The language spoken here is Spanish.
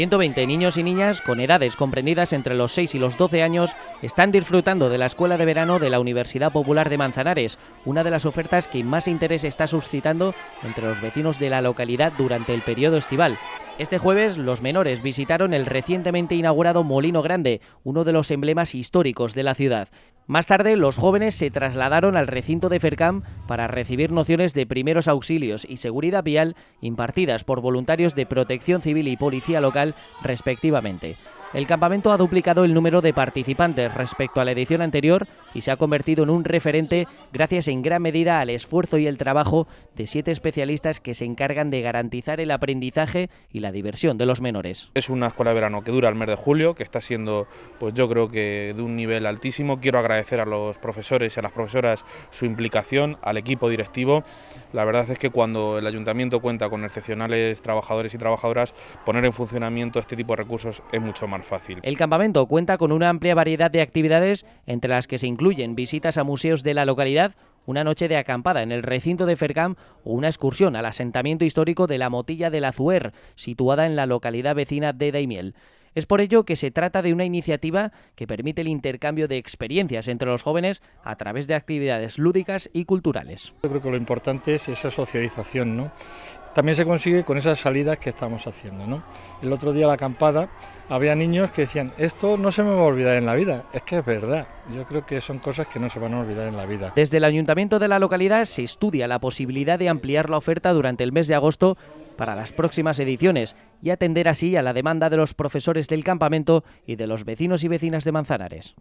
120 niños y niñas con edades comprendidas entre los 6 y los 12 años están disfrutando de la Escuela de Verano de la Universidad Popular de Manzanares, una de las ofertas que más interés está suscitando entre los vecinos de la localidad durante el periodo estival. Este jueves los menores visitaron el recientemente inaugurado Molino Grande, uno de los emblemas históricos de la ciudad. Más tarde los jóvenes se trasladaron al recinto de Fercam para recibir nociones de primeros auxilios y seguridad vial impartidas por voluntarios de Protección Civil y Policía Local respectivamente. El campamento ha duplicado el número de participantes respecto a la edición anterior y se ha convertido en un referente gracias en gran medida al esfuerzo y el trabajo de siete especialistas que se encargan de garantizar el aprendizaje y la diversión de los menores. Es una escuela de verano que dura el mes de julio, que está siendo, pues yo creo que de un nivel altísimo. Quiero agradecer a los profesores y a las profesoras su implicación, al equipo directivo. La verdad es que cuando el ayuntamiento cuenta con excepcionales trabajadores y trabajadoras, poner en funcionamiento este tipo de recursos es mucho más fácil. El campamento cuenta con una amplia variedad de actividades, entre las que se incluyen visitas a museos de la localidad, una noche de acampada en el recinto de Fercam o una excursión al asentamiento histórico de la Motilla del Azuer, situada en la localidad vecina de Daimiel. Es por ello que se trata de una iniciativa que permite el intercambio de experiencias entre los jóvenes a través de actividades lúdicas y culturales. Yo creo que lo importante es esa socialización, ¿no? también se consigue con esas salidas que estamos haciendo. ¿no? El otro día la acampada había niños que decían, esto no se me va a olvidar en la vida. Es que es verdad, yo creo que son cosas que no se van a olvidar en la vida. Desde el ayuntamiento de la localidad se estudia la posibilidad de ampliar la oferta durante el mes de agosto para las próximas ediciones y atender así a la demanda de los profesores del campamento y de los vecinos y vecinas de Manzanares.